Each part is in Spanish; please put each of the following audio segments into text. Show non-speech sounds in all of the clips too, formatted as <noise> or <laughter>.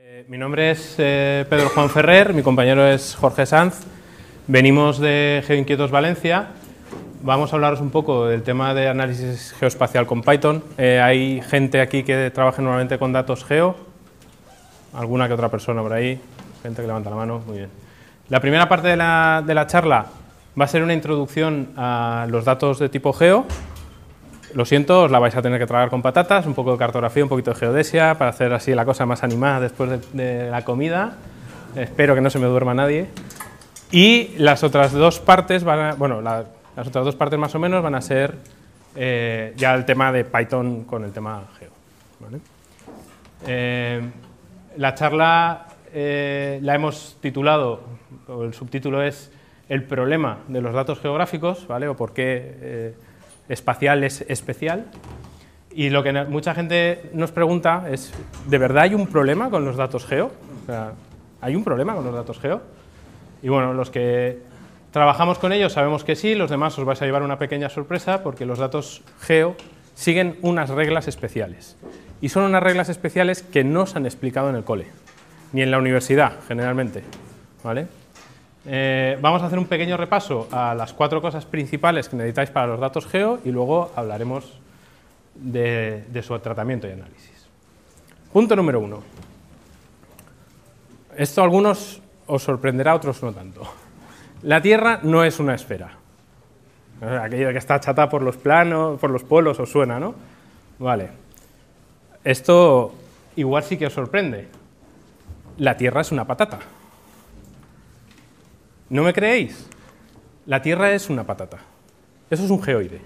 Eh, mi nombre es eh, Pedro Juan Ferrer, mi compañero es Jorge Sanz. Venimos de GeoInquietos Valencia. Vamos a hablaros un poco del tema de análisis geoespacial con Python. Eh, hay gente aquí que trabaja normalmente con datos geo. Alguna que otra persona por ahí. Gente que levanta la mano. Muy bien. La primera parte de la, de la charla va a ser una introducción a los datos de tipo geo lo siento, os la vais a tener que tragar con patatas, un poco de cartografía, un poquito de geodesia, para hacer así la cosa más animada después de, la comida. Espero que no se me duerma nadie. Y las otras dos partes van bueno, las otras dos partes más o menos van a ser eh, ya el tema de Python con el tema geo. ¿vale? Eh, la charla eh, la hemos titulado, o el subtítulo es El problema de los datos geográficos, ¿vale? O por qué espacial es especial. Y lo que mucha gente nos pregunta es, ¿de verdad hay un problema con los datos geo? ¿Hay un problema con los datos geo? Y bueno, los que trabajamos con ellos sabemos que sí, los demás os vais a llevar una pequeña sorpresa porque los datos geo siguen unas reglas especiales. Y son unas reglas especiales que no se han explicado en el cole, ni en la universidad generalmente. ¿vale? Eh, vamos a hacer un pequeño repaso a las cuatro cosas principales que necesitáis para los datos geo y luego hablaremos de, su tratamiento y análisis. Punto número uno. Esto a algunos os sorprenderá, a otros no tanto. La Tierra no es una esfera. Aquello que está chata por los planos, por los polos, os suena, ¿no? Vale. Esto igual sí que os sorprende. La Tierra es una patata. ¿No me creéis? La Tierra es una patata. Eso es un geoide.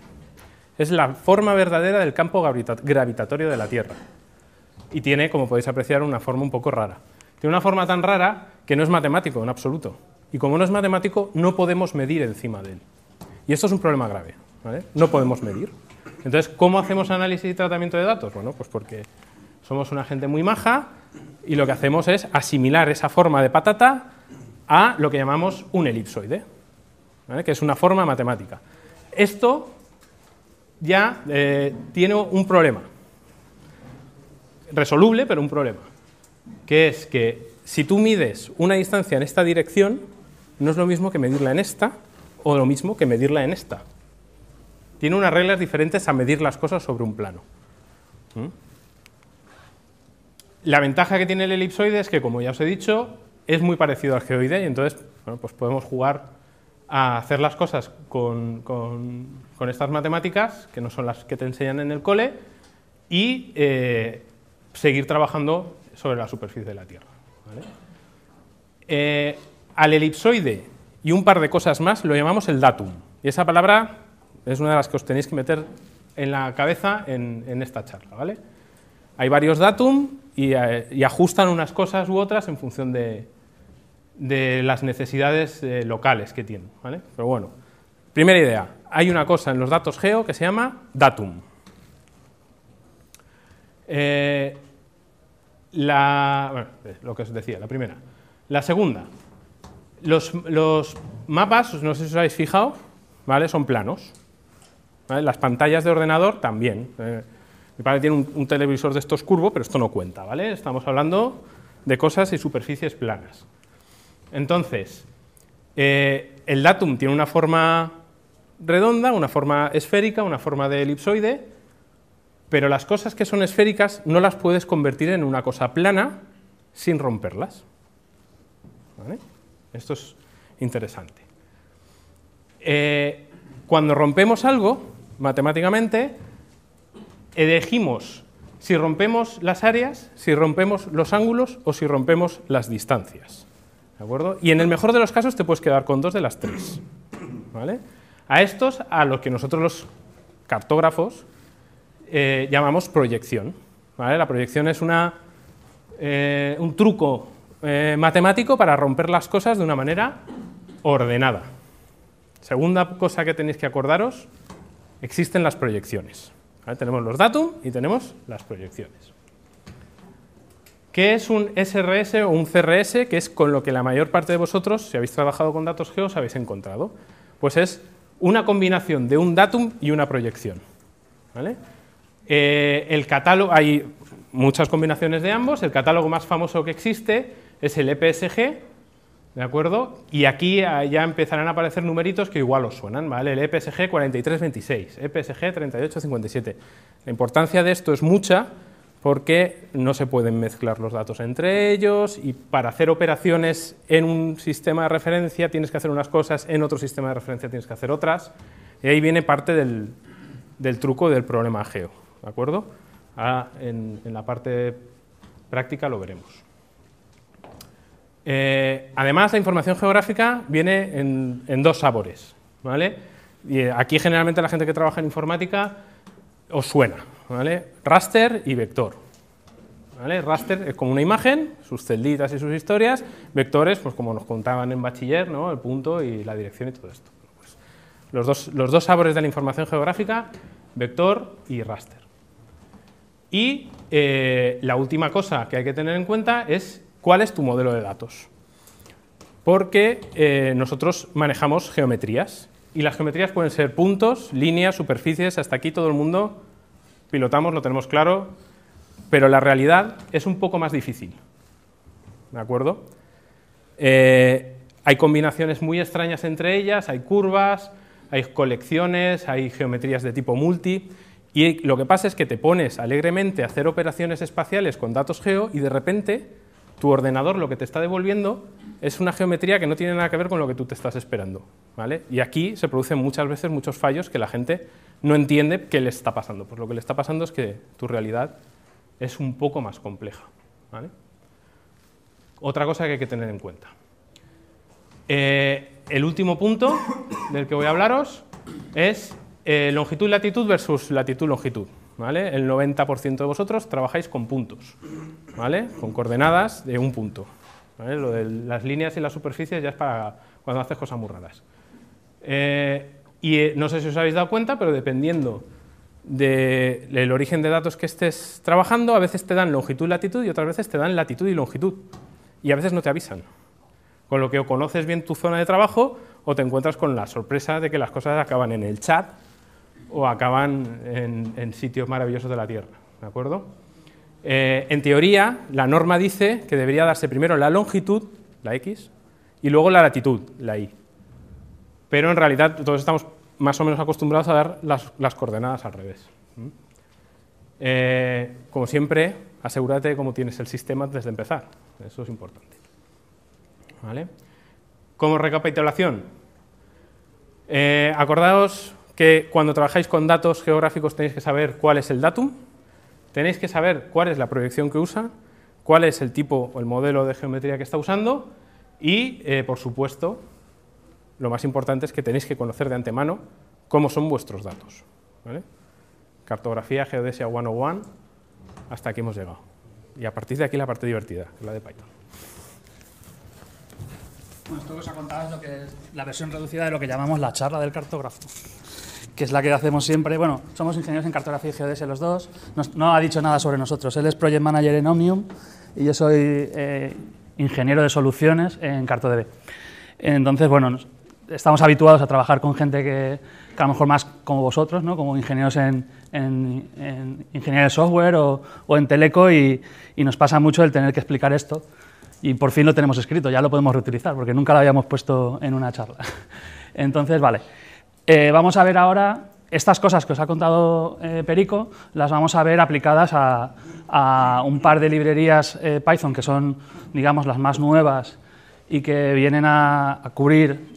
Es la forma verdadera del campo gravitatorio de la Tierra. Y tiene, como podéis apreciar, una forma un poco rara. Tiene una forma tan rara que no es matemático en absoluto. Y como no es matemático, no podemos medir encima de él. Y esto es un problema grave. No podemos medir. Entonces, ¿cómo hacemos análisis y tratamiento de datos? Bueno, pues porque somos una gente muy maja y lo que hacemos es asimilar esa forma de patata a lo que llamamos un elipsoide, que es una forma matemática. Esto ya eh, tiene un problema, resoluble, pero un problema, que es que si tú mides una distancia en esta dirección, no es lo mismo que medirla en esta o lo mismo que medirla en esta. Tiene unas reglas diferentes a medir las cosas sobre un plano. ¿Mm? La ventaja que tiene el elipsoide es que, como ya os he dicho, es muy parecido al geoide y entonces bueno, pues podemos jugar a hacer las cosas con, estas matemáticas, que no son las que te enseñan en el cole, y eh, seguir trabajando sobre la superficie de la Tierra. Eh, al elipsoide y un par de cosas más lo llamamos el datum. Y esa palabra es una de las que os tenéis que meter en la cabeza en, esta charla. ¿vale? Hay varios datum, eh, y, ajustan unas cosas u otras en función de, de las necesidades eh, locales que tienen. Pero bueno, primera idea, hay una cosa en los datos geo que se llama datum. Eh, la, lo que os decía, la primera. La segunda, los, mapas, no sé si os habéis fijado, ¿vale? son planos. Las pantallas de ordenador también. Mi padre tiene un, televisor de estos curvo, pero esto no cuenta, ¿vale? Estamos hablando de cosas y superficies planas. Entonces, eh, el datum tiene una forma redonda, una forma esférica, una forma de elipsoide, pero las cosas que son esféricas no las puedes convertir en una cosa plana sin romperlas. Esto es interesante. Eh, cuando rompemos algo, matemáticamente, elegimos si rompemos las áreas, si rompemos los ángulos o si rompemos las distancias. ¿De acuerdo? Y en el mejor de los casos te puedes quedar con dos de las tres. ¿vale? A estos, a lo que nosotros los cartógrafos eh, llamamos proyección. La proyección es una, eh, un truco eh, matemático para romper las cosas de una manera ordenada. Segunda cosa que tenéis que acordaros, existen las proyecciones. Tenemos los datum y tenemos las proyecciones. ¿Qué es un SRS o un CRS? Que es con lo que la mayor parte de vosotros, si habéis trabajado con datos geos, habéis encontrado. Pues es una combinación de un datum y una proyección. Eh, el catálogo, hay muchas combinaciones de ambos. El catálogo más famoso que existe es el EPSG, ¿De acuerdo? Y aquí ah, ya empezarán a aparecer numeritos que igual os suenan, ¿vale? El EPSG 4326, EPSG 3857. La importancia de esto es mucha porque no se pueden mezclar los datos entre ellos y para hacer operaciones en un sistema de referencia tienes que hacer unas cosas, en otro sistema de referencia tienes que hacer otras. Y ahí viene parte del, truco del problema geo, ¿de acuerdo? Ah, en la parte práctica lo veremos. Eh, además, la información geográfica viene en, dos sabores. ¿vale? Y eh, aquí generalmente la gente que trabaja en informática os suena. ¿vale? Raster y vector. Raster es como una imagen, sus celditas y sus historias, vectores, pues como nos contaban en bachiller, el punto y la dirección y todo esto. Pues, los, dos, los, dos, sabores de la información geográfica, vector y raster. Y eh, la última cosa que hay que tener en cuenta es cuál es tu modelo de datos. Porque eh, nosotros manejamos geometrías y las geometrías pueden ser puntos, líneas, superficies, hasta aquí todo el mundo pilotamos, lo tenemos claro, pero la realidad es un poco más difícil. ¿De acuerdo? Eh, hay combinaciones muy extrañas entre ellas, hay curvas, hay colecciones, hay geometrías de tipo multi, y lo que pasa es que te pones alegremente a hacer operaciones espaciales con datos geo y de repente tu ordenador lo que te está devolviendo es una geometría que no tiene nada que ver con lo que tú te estás esperando. ¿vale? Y aquí se producen muchas veces muchos fallos que la gente no entiende qué le está pasando. Pues lo que le está pasando es que tu realidad es un poco más compleja. Otra cosa que hay que tener en cuenta. Eh, el último punto del que voy a hablaros es eh, longitud longitud-latitud versus latitud-longitud. El 90% de vosotros trabajáis con puntos, ¿vale? Con coordenadas de un punto. Lo de las líneas y las superficies ya es para cuando haces cosas muy raras. Eh, y eh, no sé si os habéis dado cuenta, pero dependiendo del origen de datos que estés trabajando, a veces te dan longitud, y latitud y otras veces te dan latitud y longitud. Y a veces no te avisan. Con lo que o conoces bien tu zona de trabajo o te encuentras con la sorpresa de que las cosas acaban en el chat o acaban en, sitios maravillosos de la Tierra. ¿De acuerdo? Eh, en teoría, la norma dice que debería darse primero la longitud, la X, y luego la latitud, la Y. Pero en realidad todos estamos más o menos acostumbrados a dar las, coordenadas al revés. Eh, como siempre, asegúrate de cómo tienes el sistema desde empezar. Eso es importante. ¿Vale? Como recapitulación, eh, acordaos que cuando trabajáis con datos geográficos tenéis que saber cuál es el datum, tenéis que saber cuál es la proyección que usa, cuál es el tipo o el modelo de geometría que está usando y, eh, por supuesto, lo más importante es que tenéis que conocer de antemano cómo son vuestros datos. Cartografía, geodesia 101, hasta aquí hemos llegado. Y a partir de aquí la parte divertida, la de Python. Bueno, esto que os ha contado es lo que es la versión reducida de lo que llamamos la charla del cartógrafo que es la que hacemos siempre. Bueno, somos ingenieros en cartografía y geodesia los dos. no ha dicho nada sobre nosotros. Él es project manager en Omnium y yo soy eh, ingeniero de soluciones en CartoDB. Entonces, bueno, estamos habituados a trabajar con gente que, a lo mejor más como vosotros, ¿no? como ingenieros en, ingeniería de software o, en teleco y, y nos pasa mucho el tener que explicar esto y por fin lo tenemos escrito, ya lo podemos reutilizar, porque nunca lo habíamos puesto en una charla. <laughs> Entonces, vale, eh, vamos a ver ahora estas cosas que os ha contado eh, Perico, las vamos a ver aplicadas a, un par de librerías eh, Python que son, digamos, las más nuevas y que vienen a, cubrir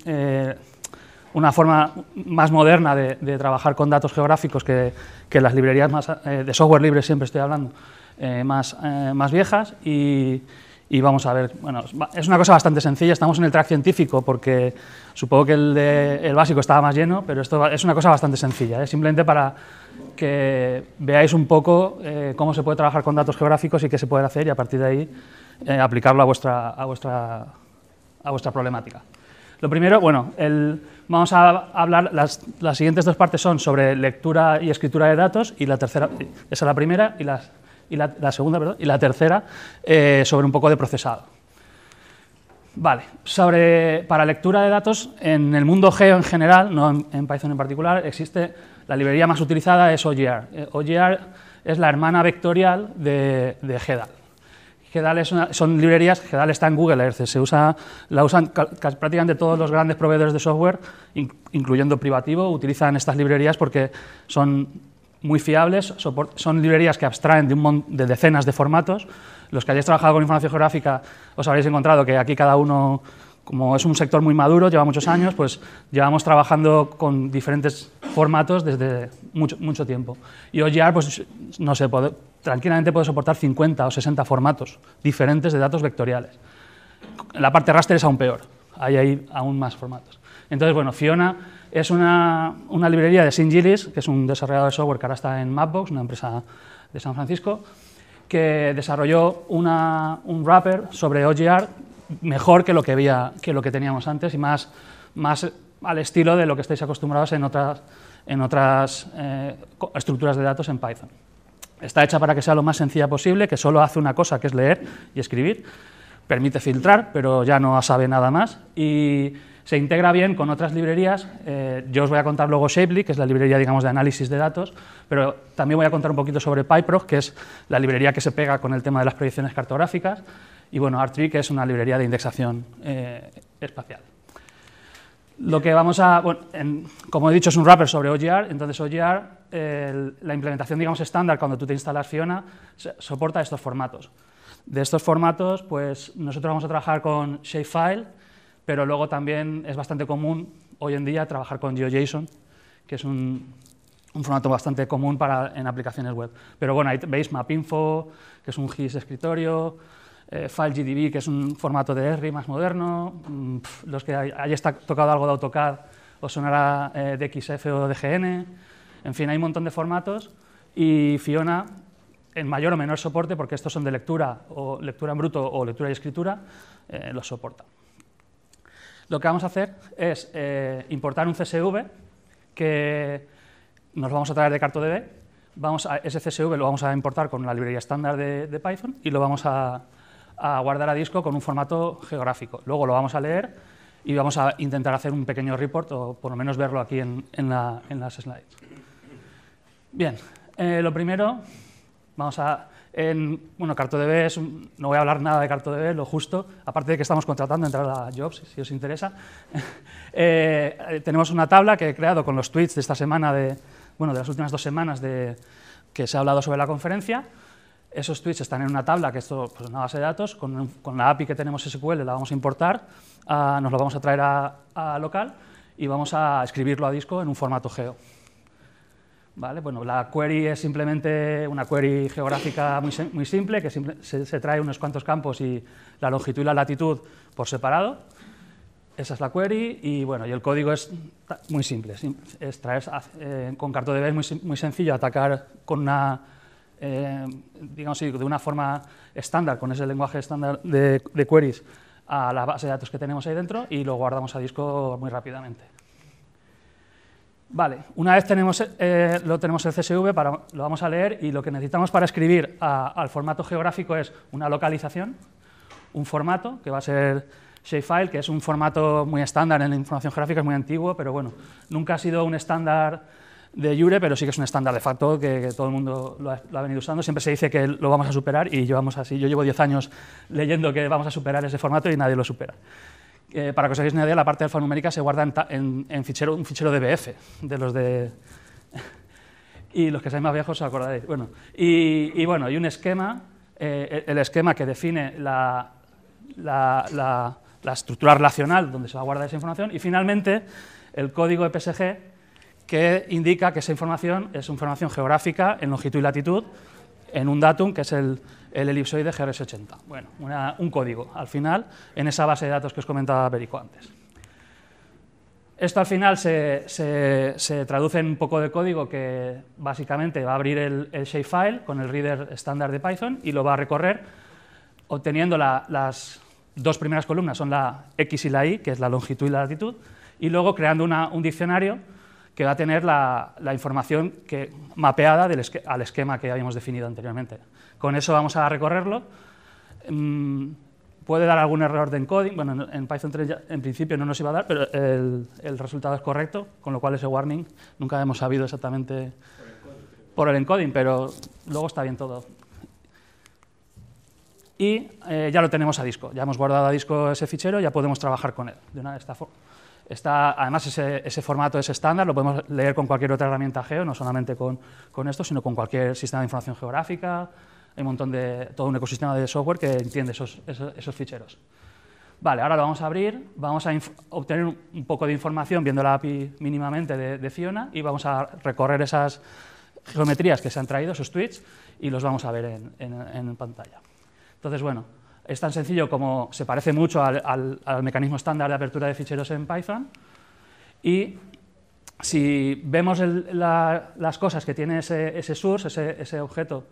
una forma más moderna de, trabajar con datos geográficos que, las librerías de software libre, siempre estoy hablando, más, más viejas. y y vamos a ver, bueno, es una cosa bastante sencilla, estamos en el track científico porque supongo que el, el básico estaba más lleno, pero esto es una cosa bastante sencilla, ¿eh? simplemente para que veáis un poco eh, cómo se puede trabajar con datos geográficos y qué se puede hacer y a partir de ahí eh, aplicarlo a vuestra, a, vuestra, a vuestra problemática. Lo primero, bueno, el, vamos a hablar, las, las siguientes dos partes son sobre lectura y escritura de datos y la tercera, esa es la primera y las y la, segunda, y la tercera eh, sobre un poco de procesado. Vale, para lectura de datos, en el mundo Geo en general, no en, Python en particular, existe la librería más utilizada es OGR. Eh, OGR es la hermana vectorial de, de GEDAL. GEDAL es son librerías, está en Google Earth, se usa, la usan prácticamente todos los grandes proveedores de software, incluyendo privativo, utilizan estas librerías porque son muy fiables, son librerías que abstraen de, un de decenas de formatos. Los que hayáis trabajado con información geográfica os habréis encontrado que aquí cada uno, como es un sector muy maduro, lleva muchos años, pues llevamos trabajando con diferentes formatos desde mucho, mucho tiempo. Y OGR, pues no sé, puede, tranquilamente puede soportar 50 o 60 formatos diferentes de datos vectoriales. La parte raster es aún peor, ahí hay aún más formatos. Entonces, bueno, Fiona es una, una librería de Singilis, que es un desarrollador de software que ahora está en Mapbox, una empresa de San Francisco, que desarrolló un wrapper sobre OGR mejor que lo que, había, que lo que teníamos antes y más, más al estilo de lo que estáis acostumbrados en otras, en otras eh, estructuras de datos en Python. Está hecha para que sea lo más sencilla posible, que solo hace una cosa, que es leer y escribir. Permite filtrar, pero ya no sabe nada más. Y se integra bien con otras librerías. Eh, yo os voy a contar luego Shapely, que es la librería digamos, de análisis de datos, pero también voy a contar un poquito sobre PyProg, que es la librería que se pega con el tema de las proyecciones cartográficas, y bueno, Artree, que es una librería de indexación eh, espacial. Lo que vamos a, como he dicho, es un wrapper sobre OGR, entonces OGR, la implementación digamos estándar cuando tú te instalas Fiona, soporta estos formatos. De estos formatos, pues nosotros vamos a trabajar con Shapefile, pero luego también es bastante común hoy en día trabajar con GeoJSON, que es un, formato bastante común para, en aplicaciones web. Pero bueno, ahí veis MapInfo, que es un GIS escritorio, eh, FileGDB, que es un formato de ESRI más moderno, mm, los que hay, está tocado algo de AutoCAD, eh, o sonará DXF o DGN, en fin, hay un montón de formatos y Fiona en mayor o menor soporte, porque estos son de lectura o lectura en bruto o lectura y escritura, eh, los soporta. Lo que vamos a hacer es eh, importar un CSV que nos vamos a traer de CartoDB. Vamos a, ese CSV lo vamos a importar con la librería estándar de, Python y lo vamos a, guardar a disco con un formato geográfico. Luego lo vamos a leer y vamos a intentar hacer un pequeño report o por lo menos verlo aquí en, las slides. Bien, eh, lo primero, vamos a en, bueno, CartoDB es no voy a hablar nada de CartoDB, lo justo, aparte de que estamos contratando, entrar a Jobs, si os interesa. <laughs> Eh, tenemos una tabla que he creado con los tweets de esta semana, de, bueno, de las últimas dos semanas de, que se ha hablado sobre la conferencia. Esos tweets están en una tabla, que esto es pues, una base de datos, con, la API que tenemos SQL la vamos a importar, ah, nos lo vamos a traer a local y vamos a escribirlo a disco en un formato geo. Bueno, la query es simplemente una query geográfica muy, simple, que se, trae unos cuantos campos y la longitud y la latitud por separado. Esa es la query y, bueno, y el código es muy simple. Es eh, con CartoDB es muy, muy sencillo atacar con una, eh, digamos, de una forma estándar, con ese lenguaje estándar de, de queries a la base de datos que tenemos ahí dentro y lo guardamos a disco muy rápidamente. Vale, una vez tenemos, eh, lo tenemos el CSV, lo vamos a leer y lo que necesitamos para escribir al formato geográfico es una localización, un formato que va a ser shapefile, que es un formato muy estándar en la información gráfica, es muy antiguo, pero bueno, nunca ha sido un estándar de jure, pero sí que es un estándar de facto que, todo el mundo lo ha, venido usando. Siempre se dice que lo vamos a superar y llevamos así. Yo llevo 10 años leyendo que vamos a superar ese formato y nadie lo supera. Eh, para que os hagáis una idea, la parte alfanumérica se guarda en, en, fichero, un fichero de los de... <laughs> y los que seáis más viejos os acordaréis. Bueno, y, bueno, hay un esquema, eh, el esquema que define la, la, la, estructura relacional donde se va a guardar esa información, y finalmente el código EPSG que indica que esa información es información geográfica en longitud y latitud, en un datum, que es el, elipsoide GRS80. Bueno, un código, al final, en esa base de datos que os comentaba Perico antes. Esto al final se, traduce en un poco de código que básicamente va a abrir el, shapefile con el reader estándar de Python y lo va a recorrer obteniendo las dos primeras columnas, son la X y la Y, que es la longitud y la latitud, y luego creando un diccionario que va a tener la, información que, mapeada al esquema que habíamos definido anteriormente. Con eso vamos a recorrerlo. Mm, puede dar algún error de encoding, bueno, en Python 3 en principio no nos iba a dar, pero el, resultado es correcto, con lo cual ese warning nunca hemos sabido exactamente por el encoding, pero luego está bien todo. Y eh, ya lo tenemos a disco, ya hemos guardado a disco ese fichero, ya podemos trabajar con él de una de esta forma además, ese, formato es estándar, lo podemos leer con cualquier otra herramienta geo, no solamente con, esto, sino con cualquier sistema de información geográfica, hay un montón de, todo un ecosistema de software que entiende esos, ficheros. Vale, ahora lo vamos a abrir, vamos a obtener un poco de información viendo la API mínimamente de, Fiona y vamos a recorrer esas geometrías que se han traído, esos tweets, y los vamos a ver en, en pantalla. Entonces, bueno, es tan sencillo como se parece mucho al, mecanismo estándar de apertura de ficheros en Python. Y si vemos las cosas que tiene ese, source, ese, objeto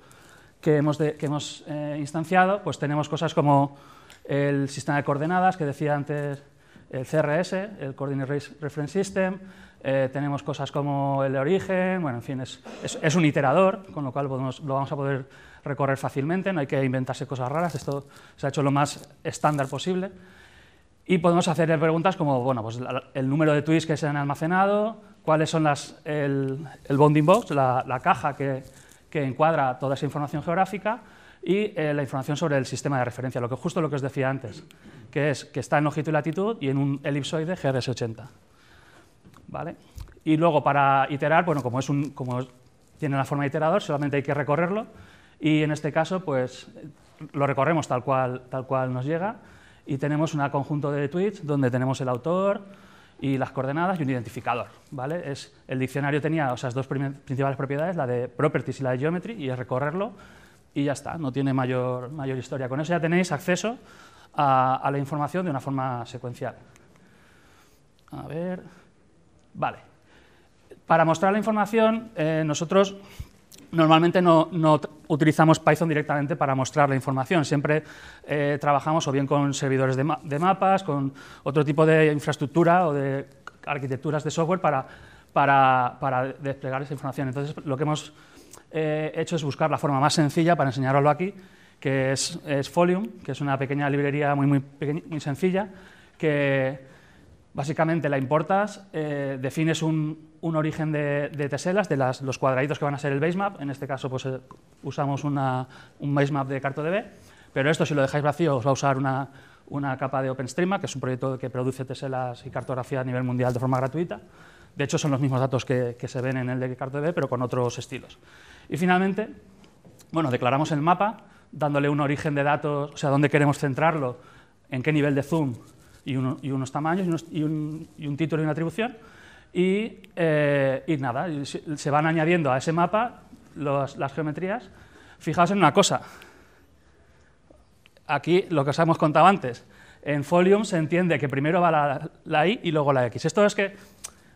que hemos, que hemos eh, instanciado, pues tenemos cosas como el sistema de coordenadas que decía antes el CRS, el Coordinate Reference System, eh, tenemos cosas como el de origen, bueno, en fin, es, un iterador, con lo cual lo vamos a poder recorrer fácilmente, no hay que inventarse cosas raras, esto se ha hecho lo más estándar posible. Y podemos hacer preguntas como, bueno, pues el número de tweets que se han almacenado, cuáles son las, el, el bounding box, la, caja que, encuadra toda esa información geográfica y eh, la información sobre el sistema de referencia, lo que justo lo que os decía antes, que es que está en longitud y latitud y en un elipsoide GRS80. ¿Vale? Y luego para iterar, bueno, como, es como tiene la forma de iterador, solamente hay que recorrerlo y en este caso, pues lo recorremos tal cual, tal cual nos llega y tenemos un conjunto de tweets donde tenemos el autor y las coordenadas y un identificador. ¿vale? Es, el diccionario tenía esas dos principales propiedades, la de properties y la de geometry, y es recorrerlo y ya está, no tiene mayor, mayor historia. Con eso ya tenéis acceso a, la información de una forma secuencial. A ver, vale. Para mostrar la información, eh, nosotros normalmente no, utilizamos Python directamente para mostrar la información, siempre eh, trabajamos o bien con servidores de, mapas, con otro tipo de infraestructura o de arquitecturas de software para, para, desplegar esa información. Entonces, lo que hemos eh, hecho es buscar la forma más sencilla para enseñaroslo aquí, que es, es Folium, que es una pequeña librería muy, muy sencilla, que Básicamente la importas, eh, defines un, origen de, teselas, de las, los cuadraditos que van a ser el basemap, en este caso pues, eh, usamos una, un basemap de CartoDB, pero esto si lo dejáis vacío os va a usar una, capa de OpenStream, que es un proyecto que produce teselas y cartografía a nivel mundial de forma gratuita. De hecho son los mismos datos que, se ven en el de CartoDB, pero con otros estilos. Y finalmente, bueno, declaramos el mapa, dándole un origen de datos, o sea, dónde queremos centrarlo, en qué nivel de zoom, y, unos tamaños y, un, título y una atribución. Y, eh, y nada, se van añadiendo a ese mapa las geometrías. Fijaos en una cosa. Aquí lo que os hemos contado antes. En Folium se entiende que primero va la, Y y luego la X. Esto es que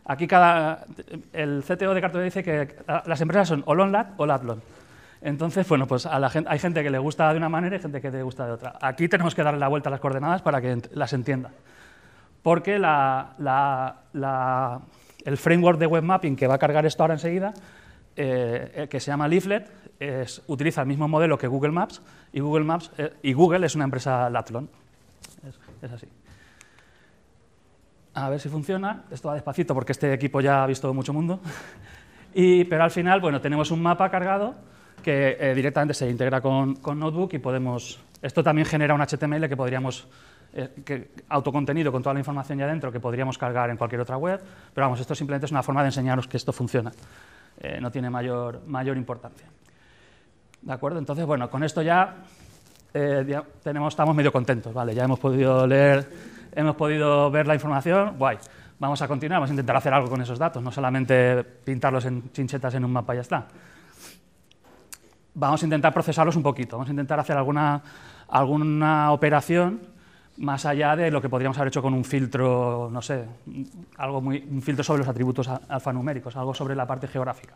aquí cada, el CTO de Carto dice que las empresas son o Lonlat o Latlon. Entonces, bueno, pues hay gente que le gusta de una manera y gente que le gusta de otra. Aquí tenemos que darle la vuelta a las coordenadas para que las entienda. Porque el framework de web mapping que va a cargar esto ahora enseguida, eh, eh, que se llama Leaflet, utiliza el mismo modelo que Google Maps y Google, Maps, eh, y Google es una empresa Latlon. Es, así. A ver si funciona. Esto va despacito porque este equipo ya ha visto mucho mundo. <laughs> pero al final, bueno, tenemos un mapa cargado que eh, directamente se integra con, Notebook y podemos... Esto también genera un HTML que podríamos... Eh, autocontenido con toda la información ya dentro que podríamos cargar en cualquier otra web, pero vamos, esto simplemente es una forma de enseñaros que esto funciona. Eh, no tiene mayor, mayor importancia. ¿De acuerdo? Entonces, bueno, con esto ya, tenemos, estamos medio contentos, ¿vale? Ya hemos podido leer, hemos podido ver la información, guay vamos a continuar, vamos a intentar hacer algo con esos datos, no solamente pintarlos en chinchetas en un mapa y ya está vamos a intentar procesarlos un poquito, vamos a intentar hacer alguna, alguna operación más allá de lo que podríamos haber hecho con un filtro, no sé, algo muy, un filtro sobre los atributos alfanuméricos, algo sobre la parte geográfica.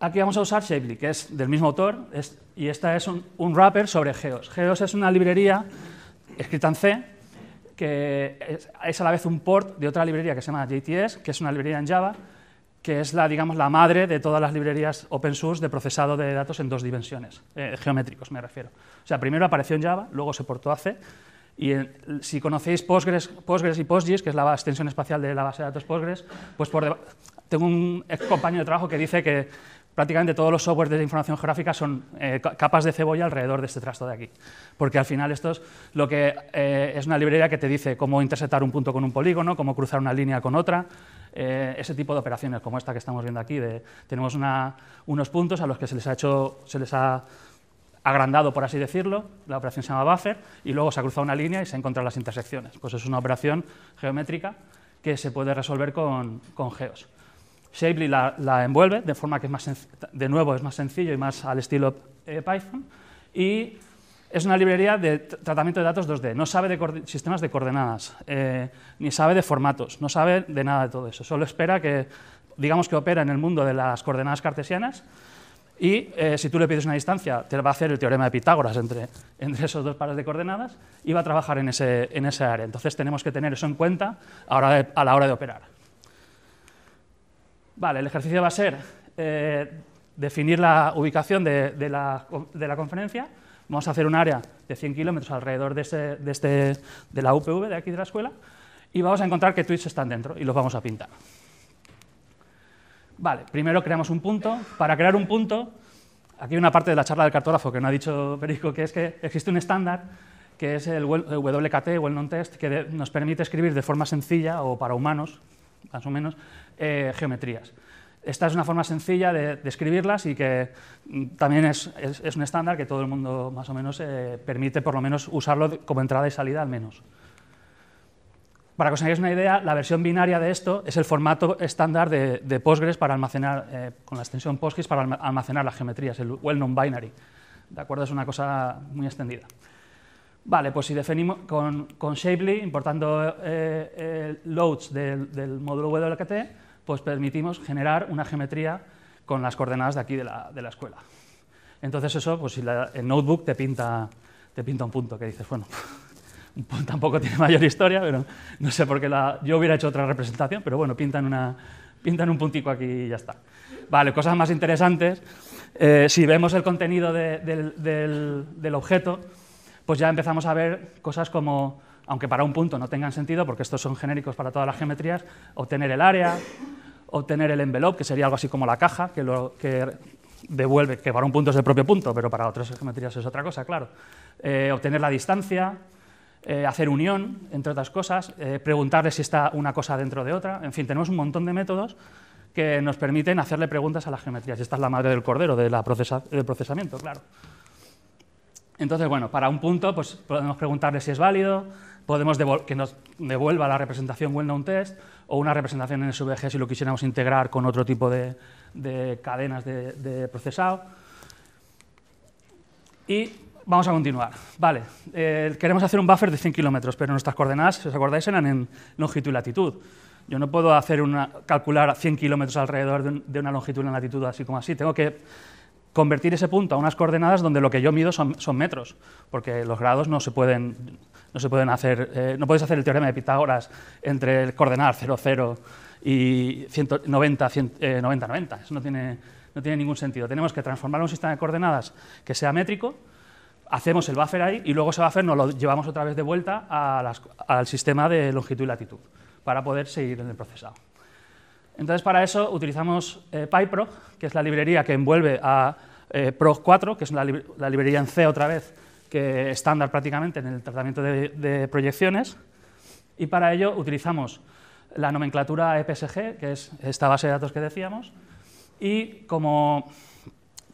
Aquí vamos a usar Shapely, que es del mismo autor, y esta es un, wrapper sobre Geos. Geos es una librería escrita en C, que es, a la vez un port de otra librería que se llama JTS, que es una librería en Java, que es la, digamos, la madre de todas las librerías open source de procesado de datos en dos dimensiones, eh, geométricos me refiero. O sea, primero apareció en Java, luego se portó a C, y si conocéis Postgres, Postgres y PostGIS, que es la extensión espacial de la base de datos Postgres, pues tengo un ex compañero de trabajo que dice que prácticamente todos los softwares de información geográfica son eh, capas de cebolla alrededor de este trasto de aquí. Porque al final esto es lo que eh, es una librería que te dice cómo intersectar un punto con un polígono, cómo cruzar una línea con otra, eh, ese tipo de operaciones como esta que estamos viendo aquí. De, tenemos unos puntos a los que se les ha hecho, se les ha agrandado, por así decirlo, la operación se llama buffer, y luego se ha cruzado una línea y se encontrado las intersecciones. Pues es una operación geométrica que se puede resolver con geos. Shapely la, envuelve, de forma que es más de nuevo es más sencillo y más al estilo eh, Python. Y es una librería de tratamiento de datos 2D. No sabe de sistemas de coordenadas, eh, ni sabe de formatos, no sabe de nada de todo eso. Solo espera que, digamos que opera en el mundo de las coordenadas cartesianas. Y eh, si tú le pides una distancia, te va a hacer el teorema de Pitágoras entre, entre esos dos pares de coordenadas y va a trabajar en ese, en área. Entonces tenemos que tener eso en cuenta a la hora de operar. Vale, el ejercicio va a ser eh, definir la ubicación de, la, conferencia. Vamos a hacer un área de 100 kilómetros alrededor de, este, de, la UPV, de aquí de la escuela, y vamos a encontrar que tweets están dentro y los vamos a pintar. Vale, primero creamos un punto. Para crear un punto, aquí hay una parte de la charla del cartógrafo que no ha dicho Perico, que es que existe un estándar que es el WKT, Well non Test, que nos permite escribir de forma sencilla o para humanos más o menos, eh, geometrías. Esta es una forma sencilla de describirlas y que mm, también es, un estándar que todo el mundo más o menos eh, permite por lo menos usarlo como entrada y salida al menos. Para que os hagáis una idea, la versión binaria de esto es el formato estándar de, Postgres para almacenar, eh, con la extensión Postgres para almacenar las geometrías, el well-known binary. ¿De acuerdo? Es una cosa muy extendida. Vale, pues si definimos con, con Shapely, importando el eh, eh, loads del, del, módulo WLKT, pues permitimos generar una geometría con las coordenadas de aquí de la, de la escuela. Entonces eso, pues si el notebook te pinta, te pinta un punto, que dices, bueno, <laughs> tampoco tiene mayor historia, pero no sé por qué la, yo hubiera hecho otra representación, pero bueno, pintan, una, pintan un puntico aquí y ya está. Vale, cosas más interesantes. Eh, si vemos el contenido del, del, del objeto, pues ya empezamos a ver cosas como, aunque para un punto no tengan sentido, porque estos son genéricos para todas las geometrías, obtener el área, obtener el envelope, que sería algo así como la caja, que, devuelve, que para un punto es el propio punto, pero para otras geometrías es otra cosa, claro. Eh, obtener la distancia, eh, hacer unión, entre otras cosas, eh, preguntarle si está una cosa dentro de otra. En fin, tenemos un montón de métodos que nos permiten hacerle preguntas a las geometrías. Esta es la madre del cordero del procesamiento, claro. Entonces, bueno, para un punto pues, podemos preguntarle si es válido, podemos que nos devuelva la representación well known test o una representación en SVG si lo quisiéramos integrar con otro tipo de, cadenas de, procesado. Y vamos a continuar. Vale, eh, queremos hacer un buffer de 100 kilómetros, pero nuestras coordenadas, si os acordáis, eran en longitud y latitud. Yo no puedo hacer una, calcular 100 kilómetros alrededor de, una longitud y una latitud así como así. Tengo que convertir ese punto a unas coordenadas donde lo que yo mido son, son metros, porque los grados no se pueden, no se pueden hacer, eh, no puedes hacer el teorema de Pitágoras entre el coordenar 0, 0 y 190, 90, 90. Eso no tiene, no tiene ningún sentido. Tenemos que transformar un sistema de coordenadas que sea métrico, hacemos el buffer ahí y luego ese buffer nos lo llevamos otra vez de vuelta al sistema de longitud y latitud para poder seguir en el procesado. Entonces, para eso utilizamos eh, que es la librería que envuelve a eh, proc 4, que es la, librería en C otra vez, que estándar prácticamente en el tratamiento de, proyecciones. Y para ello utilizamos la nomenclatura EPSG, que es esta base de datos que decíamos. Y como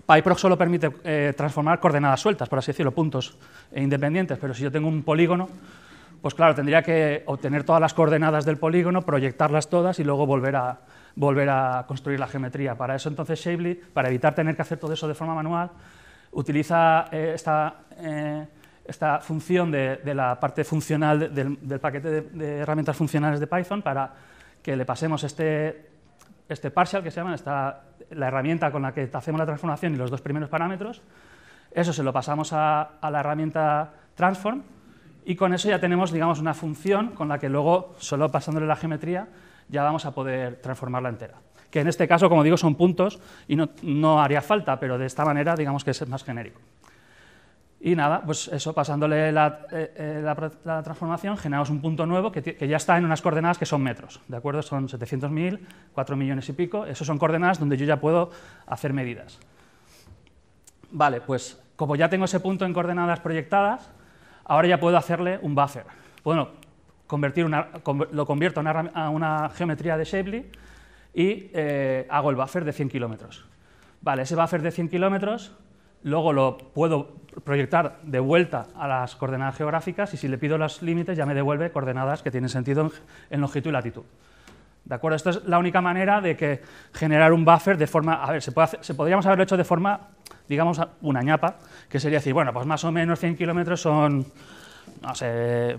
PyProg solo permite eh, transformar coordenadas sueltas, por así decirlo, puntos independientes, pero si yo tengo un polígono, pues claro, tendría que obtener todas las coordenadas del polígono, proyectarlas todas y luego volver a, volver a construir la geometría. Para eso entonces Shapely, para evitar tener que hacer todo eso de forma manual, utiliza eh, eh, esta, función de, la parte funcional del, paquete de, herramientas funcionales de Python para que le pasemos este, este partial que se llama, la herramienta con la que hacemos la transformación y los dos primeros parámetros. Eso se lo pasamos a la herramienta transform y con eso ya tenemos, digamos, una función con la que luego, solo pasándole la geometría, ya vamos a poder transformarla entera. Que en este caso, como digo, son puntos y no, no haría falta, pero de esta manera, digamos que es más genérico. Y nada, pues eso, pasándole la, eh, eh, transformación, generamos un punto nuevo que, ya está en unas coordenadas que son metros, ¿de acuerdo? Son 700.000, 4 millones y pico, esos son coordenadas donde yo ya puedo hacer medidas. Vale, pues como ya tengo ese punto en coordenadas proyectadas, ahora ya puedo hacerle un buffer. lo convierto a una, geometría de Shapely y eh, hago el buffer de 100 kilómetros. Vale, ese buffer de 100 kilómetros luego lo puedo proyectar de vuelta a las coordenadas geográficas y si le pido los límites ya me devuelve coordenadas que tienen sentido en longitud y latitud acuerdo? Esto es la única manera de que generar un buffer de forma... A ver, se, podríamos haberlo hecho de forma, digamos, una ñapa, que sería decir, bueno, pues más o menos 100 kilómetros son, no sé,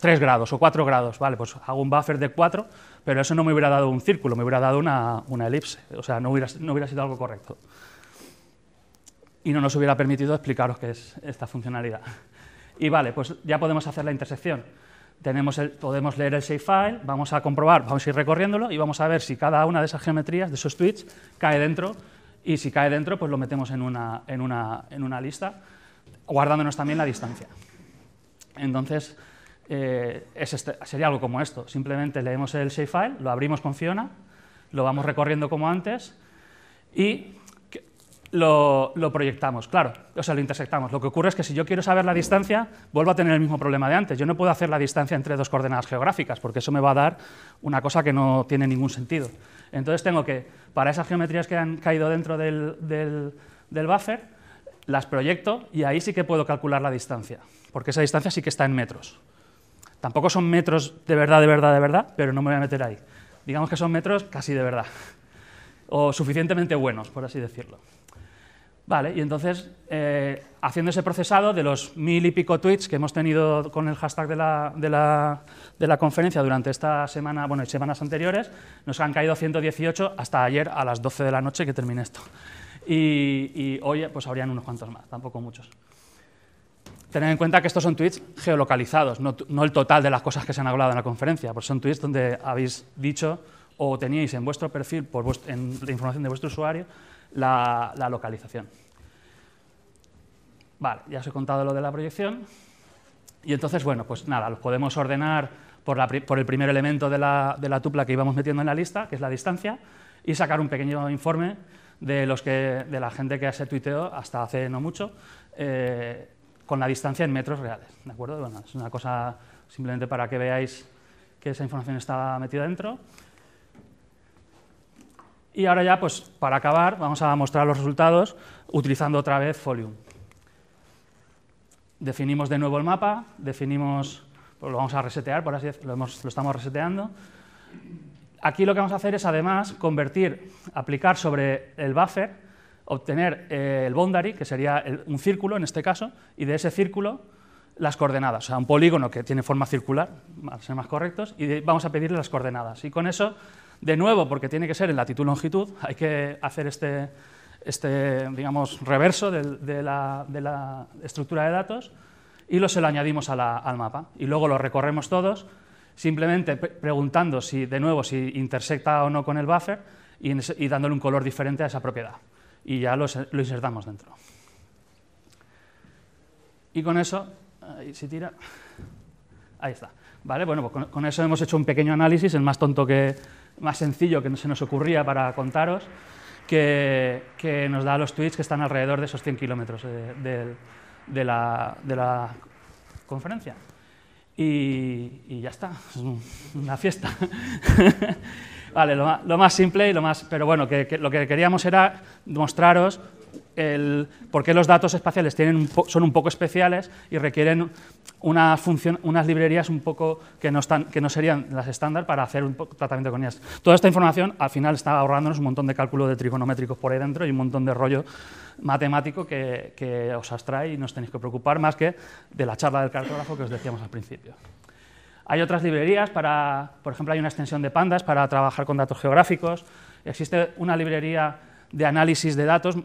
3 grados o 4 grados. Vale, pues hago un buffer de 4, pero eso no me hubiera dado un círculo, me hubiera dado una, elipse. O sea, no hubiera sido algo correcto. Y no nos hubiera permitido explicaros qué es esta funcionalidad. Y vale, pues ya podemos hacer la intersección. Tenemos el, podemos leer el shapefile, vamos a comprobar, vamos a ir recorriéndolo y vamos a ver si cada una de esas geometrías, de esos tweets, cae dentro. Y si cae dentro, pues lo metemos en una, en una, en una lista, guardándonos también la distancia. Entonces, eh, este, sería algo como esto. Simplemente leemos el shapefile, lo abrimos con Fiona, lo vamos recorriendo como antes y lo, proyectamos, claro, o sea, lo intersectamos. Lo que ocurre es que si yo quiero saber la distancia, vuelvo a tener el mismo problema de antes. Yo no puedo hacer la distancia entre dos coordenadas geográficas, porque eso me va a dar una cosa que no tiene ningún sentido. Entonces tengo que, para esas geometrías que han caído dentro del, del buffer, las proyecto y ahí sí que puedo calcular la distancia, porque esa distancia sí que está en metros. Tampoco son metros de verdad, de verdad, de verdad, pero no me voy a meter ahí. Digamos que son metros casi de verdad o suficientemente buenos, por así decirlo. Vale, y entonces, eh, haciendo ese procesado de los mil y pico tweets que hemos tenido con el hashtag de la, conferencia durante esta semana, bueno, y semanas anteriores, nos han caído 118 hasta ayer a las 12 de la noche que termine esto. Y, hoy pues habrían unos cuantos más, tampoco muchos. Tened en cuenta que estos son tweets geolocalizados, no, no el total de las cosas que se han hablado en la conferencia, porque son tweets donde habéis dicho o teníais en vuestro perfil, por en la información de vuestro usuario, la, localización. Vale, ya os he contado lo de la proyección. Y entonces, bueno, pues nada, los podemos ordenar por, el primer elemento de la, tupla que íbamos metiendo en la lista, que es la distancia, y sacar un pequeño informe de, los que, de la gente que se tuiteó hasta hace no mucho, eh, con la distancia en metros reales. ¿De acuerdo? Bueno, es una cosa simplemente para que veáis que esa información está metida dentro. Y ahora ya, pues para acabar, vamos a mostrar los resultados utilizando otra vez Folium. Definimos de nuevo el mapa, definimos, pues lo vamos a resetear, por así decirlo, lo, estamos reseteando. Aquí lo que vamos a hacer es además convertir, aplicar sobre el buffer, obtener eh, el boundary, que sería un círculo en este caso, y de ese círculo las coordenadas, o sea, un polígono que tiene forma circular, para ser más correctos, y vamos a pedirle las coordenadas. Y con eso de nuevo, porque tiene que ser en latitud-longitud, hay que hacer este, este digamos, reverso de, la, estructura de datos y lo se lo añadimos al mapa. Y luego lo recorremos todos, simplemente preguntando si, de nuevo, si intersecta o no con el buffer y, dándole un color diferente a esa propiedad. Y ya lo, insertamos dentro. Y con eso, ahí se tira, ahí está. Vale, bueno, pues con, eso hemos hecho un pequeño análisis, el más tonto que, más sencillo que no se nos ocurría para contaros, que, nos da los tweets que están alrededor de esos 100 kilómetros de, de, la, conferencia. Y, ya está, una fiesta. <laughs> vale, lo, más simple y lo más... Pero bueno, lo que queríamos era mostraros porque por qué los datos espaciales son un poco especiales y requieren unas librerías un poco que no, serían las estándar para hacer un tratamiento con ellas. Toda esta información al final está ahorrándonos un montón de cálculos de trigonométricos por ahí dentro y un montón de rollo matemático que, os abstrae y no os tenéis que preocupar más que de la charla del cartógrafo que os decíamos al principio. Hay otras librerías para, por ejemplo, hay una extensión de pandas para trabajar con datos geográficos. Existe una librería de análisis de datos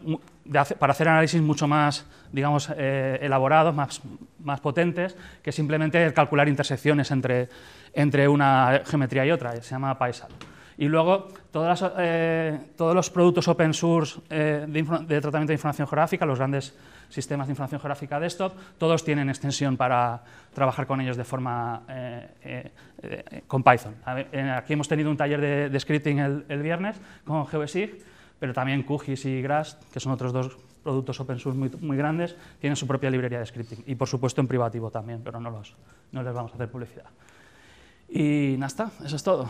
para hacer análisis mucho más, digamos, eh, elaborados, más, más potentes, que simplemente calcular intersecciones entre, entre una geometría y otra, se llama PySAL. Y luego, todas eh, todos los productos open source eh, de, tratamiento de información geográfica, los grandes sistemas de información geográfica desktop, todos tienen extensión para trabajar con ellos de forma con Python. Aquí hemos tenido un taller de, scripting el, el, viernes con GeoSig pero también QGIS y GRASS, que son otros dos productos open source muy, grandes, tienen su propia librería de scripting. Y por supuesto en privativo también, pero no, los, no les vamos a hacer publicidad. Y nada, eso es todo.